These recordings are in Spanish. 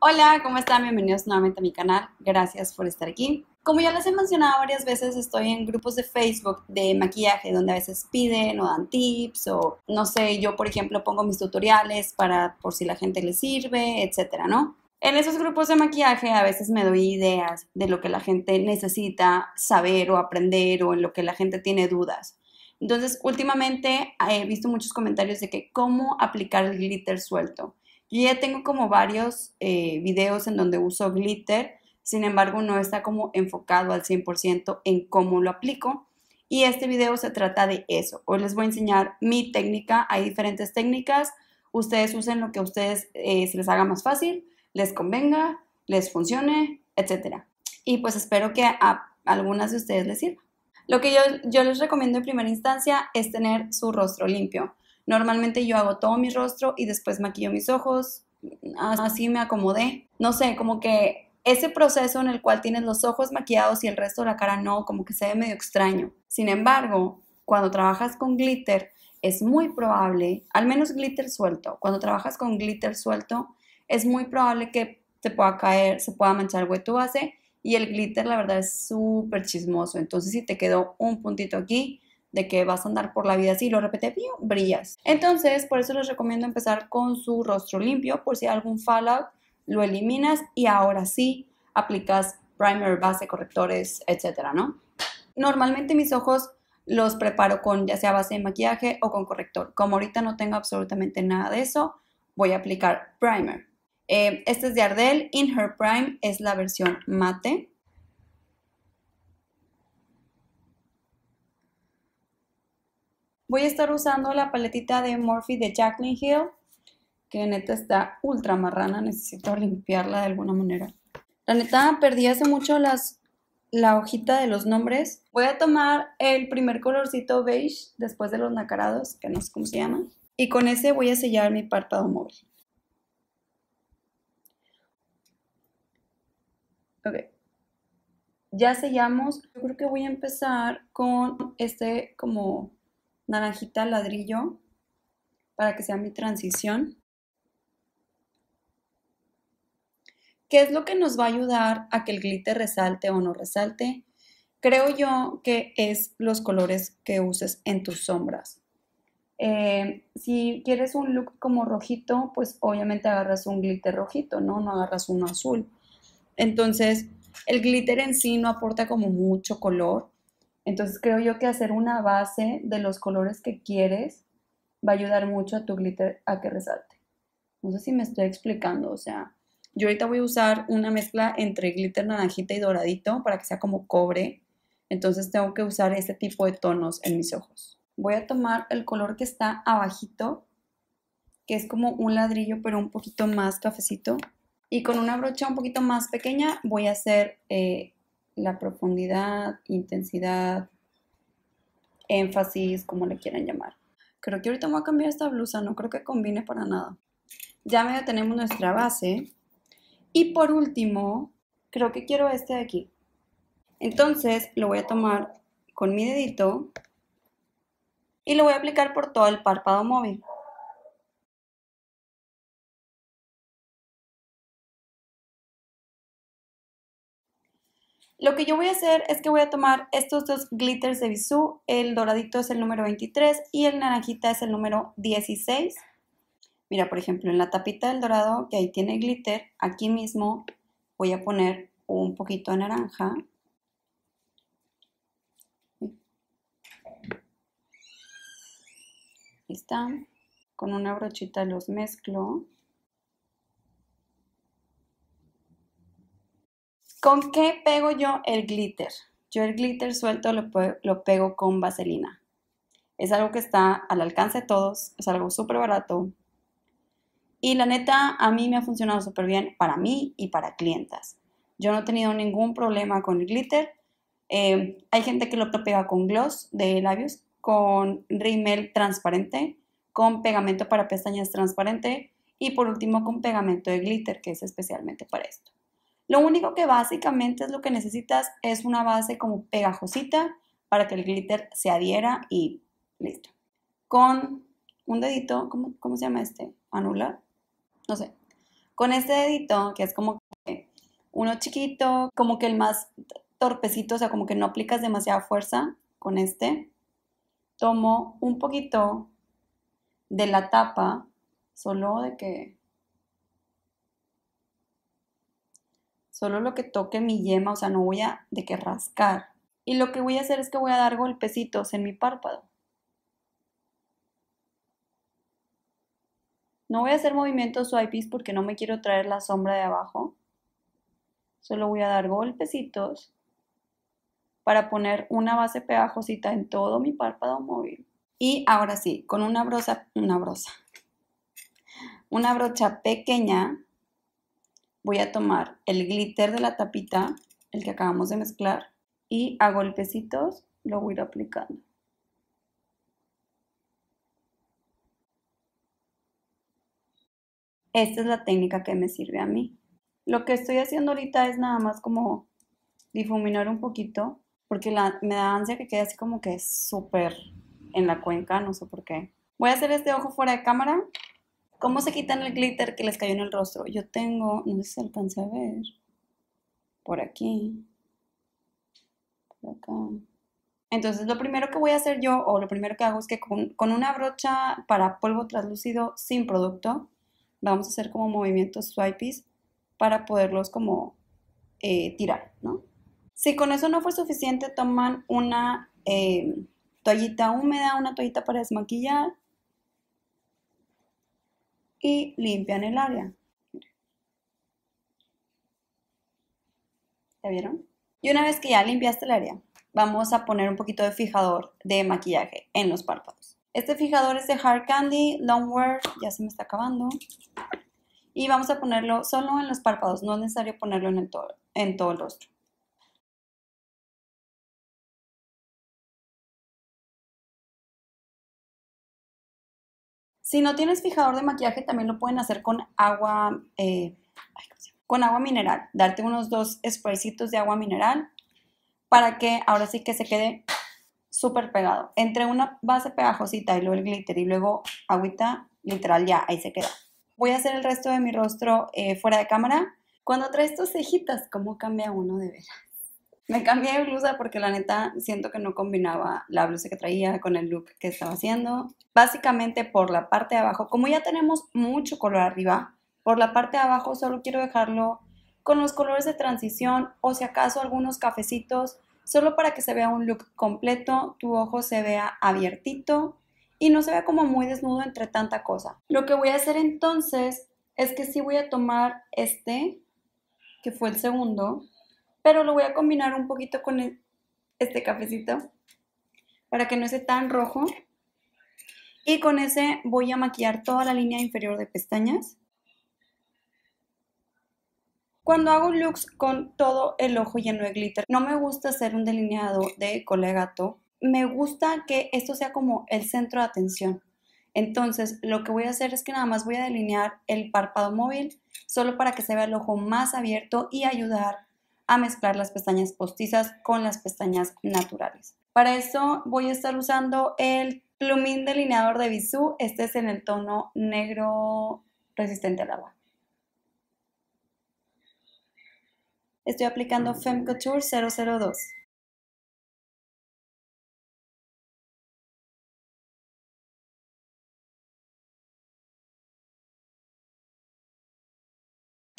Hola, ¿cómo están? Bienvenidos nuevamente a mi canal. Gracias por estar aquí. Como ya les he mencionado varias veces, estoy en grupos de Facebook de maquillaje donde a veces piden o dan tips o no sé, yo por ejemplo pongo mis tutoriales para por si la gente les sirve, etcétera, ¿no? En esos grupos de maquillaje a veces me doy ideas de lo que la gente necesita saber o aprender o en lo que la gente tiene dudas. Entonces, últimamente he visto muchos comentarios de que cómo aplicar el glitter suelto. Y ya tengo como varios eh, videos en donde uso glitter, sin embargo no está como enfocado al 100% en cómo lo aplico. Y este video se trata de eso. Hoy les voy a enseñar mi técnica. Hay diferentes técnicas. Ustedes usen lo que a ustedes eh, se les haga más fácil, les convenga, les funcione, etc. Y pues espero que a algunas de ustedes les sirva. Lo que yo les recomiendo en primera instancia es tener su rostro limpio. Normalmente yo hago todo mi rostro y después maquillo mis ojos, así me acomodé. No sé, como que ese proceso en el cual tienes los ojos maquillados y el resto de la cara no, como que se ve medio extraño. Sin embargo, cuando trabajas con glitter, es muy probable, al menos glitter suelto, cuando trabajas con glitter suelto, es muy probable que te pueda caer, se pueda manchar güey tu base y el glitter la verdad es súper chismoso. Entonces si te quedó un puntito aquí, de que vas a andar por la vida así, lo repete, brillas. Entonces, por eso les recomiendo empezar con su rostro limpio, por si hay algún fallout, lo eliminas y ahora sí aplicas primer, base, correctores, etcétera, ¿no? Normalmente mis ojos los preparo con ya sea base de maquillaje o con corrector. Como ahorita no tengo absolutamente nada de eso, voy a aplicar primer. Eh, este es de Ardell, In Her Prime es la versión mate. Voy a estar usando la paletita de Morphe de Jacqueline Hill, que neta está ultra marrana, necesito limpiarla de alguna manera. La neta perdí hace mucho las, la hojita de los nombres. Voy a tomar el primer colorcito beige después de los nacarados, que no sé cómo se llaman. y con ese voy a sellar mi párpado móvil. Ok. Ya sellamos. Yo creo que voy a empezar con este como naranjita ladrillo para que sea mi transición. ¿Qué es lo que nos va a ayudar a que el glitter resalte o no resalte? Creo yo que es los colores que uses en tus sombras. Eh, si quieres un look como rojito, pues obviamente agarras un glitter rojito, ¿no? No agarras uno azul. Entonces, el glitter en sí no aporta como mucho color, entonces creo yo que hacer una base de los colores que quieres va a ayudar mucho a tu glitter a que resalte. No sé si me estoy explicando, o sea, yo ahorita voy a usar una mezcla entre glitter naranjita y doradito para que sea como cobre. Entonces tengo que usar este tipo de tonos en mis ojos. Voy a tomar el color que está abajito, que es como un ladrillo pero un poquito más cafecito. Y con una brocha un poquito más pequeña voy a hacer eh, la profundidad, intensidad, énfasis, como le quieran llamar. Creo que ahorita voy a cambiar esta blusa, no creo que combine para nada. Ya medio tenemos nuestra base. Y por último, creo que quiero este de aquí. Entonces lo voy a tomar con mi dedito y lo voy a aplicar por todo el párpado móvil. Lo que yo voy a hacer es que voy a tomar estos dos glitters de Bisú, el doradito es el número 23 y el naranjita es el número 16. Mira, por ejemplo, en la tapita del dorado, que ahí tiene glitter, aquí mismo voy a poner un poquito de naranja. Ahí está. Con una brochita los mezclo. ¿Con qué pego yo el glitter? Yo el glitter suelto lo, pego con vaselina. Es algo que está al alcance de todos, es algo súper barato. Y la neta, a mí me ha funcionado súper bien para mí y para clientas. Yo no he tenido ningún problema con el glitter. Eh, hay gente que lo pega con gloss de labios, con rímel transparente, con pegamento para pestañas transparente y por último con pegamento de glitter, que es especialmente para esto. Lo único que básicamente es lo que necesitas es una base como pegajosita para que el glitter se adhiera y listo. Con un dedito, ¿cómo, se llama este? ¿Anular? No sé. Con este dedito, que es como que uno chiquito, como que el más torpecito, o sea, como que no aplicas demasiada fuerza con este, tomo un poquito de la tapa, solo de que solo lo que toque mi yema, o sea, no voy a de que rascar. Y lo que voy a hacer es que voy a dar golpecitos en mi párpado. No voy a hacer movimientos swipes porque no me quiero traer la sombra de abajo. Solo voy a dar golpecitos para poner una base pegajosita en todo mi párpado móvil. Y ahora sí, con una brosa, una brosa, una brocha pequeña voy a tomar el glitter de la tapita, el que acabamos de mezclar, y a golpecitos lo voy a ir aplicando. Esta es la técnica que me sirve a mí. Lo que estoy haciendo ahorita es nada más como difuminar un poquito, porque la, me da ansia que quede así como que súper en la cuenca, no sé por qué. Voy a hacer este ojo fuera de cámara ¿Cómo se quitan el glitter que les cayó en el rostro? Yo tengo, no sé si se alcanza a ver, por aquí, por acá. Entonces lo primero que voy a hacer yo, o lo primero que hago es que con, una brocha para polvo translúcido sin producto, vamos a hacer como movimientos swipes para poderlos como eh, tirar, ¿no? Si con eso no fue suficiente, toman una eh, toallita húmeda, una toallita para desmaquillar, y limpian el área. ¿Ya vieron? Y una vez que ya limpiaste el área, vamos a poner un poquito de fijador de maquillaje en los párpados. Este fijador es de Hard Candy Longwear, ya se me está acabando. Y vamos a ponerlo solo en los párpados, no es necesario ponerlo en, en todo el rostro. Si no tienes fijador de maquillaje, también lo pueden hacer con agua, eh, con agua mineral. Darte unos dos spraycitos de agua mineral para que ahora sí que se quede súper pegado. Entre una base pegajosita y luego el glitter y luego agüita, literal ya, ahí se queda. Voy a hacer el resto de mi rostro eh, fuera de cámara. Cuando traes tus cejitas, ¿cómo cambia uno de veras? Me cambié de blusa porque la neta siento que no combinaba la blusa que traía con el look que estaba haciendo. Básicamente por la parte de abajo, como ya tenemos mucho color arriba, por la parte de abajo solo quiero dejarlo con los colores de transición o si acaso algunos cafecitos, solo para que se vea un look completo, tu ojo se vea abiertito y no se vea como muy desnudo entre tanta cosa. Lo que voy a hacer entonces es que sí voy a tomar este, que fue el segundo, pero lo voy a combinar un poquito con e-, este cafecito para que no esté tan rojo. Y con ese voy a maquillar toda la línea inferior de pestañas. Cuando hago looks con todo el ojo lleno de glitter, no me gusta hacer un delineado de colegato gato. Me gusta que esto sea como el centro de atención. Entonces, lo que voy a hacer es que nada más voy a delinear el párpado móvil, solo para que se vea el ojo más abierto y ayudar a mezclar las pestañas postizas con las pestañas naturales. Para eso voy a estar usando el plumín delineador de Bisú, este es en el tono negro resistente al agua. Estoy aplicando Femme Couture 002.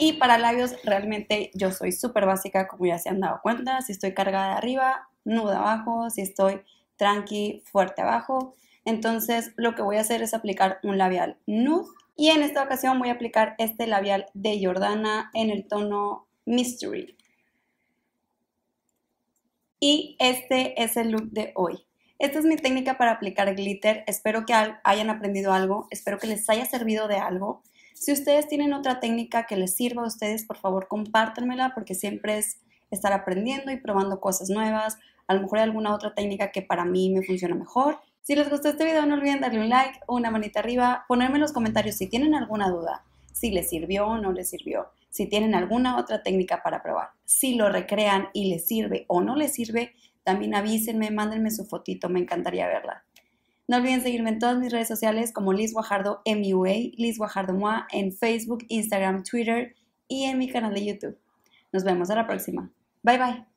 Y para labios, realmente yo soy súper básica, como ya se han dado cuenta. Si estoy cargada de arriba, nude abajo. Si estoy tranqui, fuerte abajo. Entonces, lo que voy a hacer es aplicar un labial nude. Y en esta ocasión voy a aplicar este labial de Jordana en el tono Mystery. Y este es el look de hoy. Esta es mi técnica para aplicar glitter. Espero que hayan aprendido algo. Espero que les haya servido de algo. Si ustedes tienen otra técnica que les sirva a ustedes, por favor compártanmela porque siempre es estar aprendiendo y probando cosas nuevas. A lo mejor hay alguna otra técnica que para mí me funciona mejor. Si les gustó este video, no olviden darle un like, una manita arriba, ponerme en los comentarios si tienen alguna duda, si les sirvió o no les sirvió, si tienen alguna otra técnica para probar, si lo recrean y les sirve o no les sirve, también avísenme, mándenme su fotito, me encantaría verla. No olviden seguirme en todas mis redes sociales como Liz Guajardo MUA, Liz Guajardo MUA en Facebook, Instagram, Twitter y en mi canal de YouTube. Nos vemos a la próxima. Bye bye.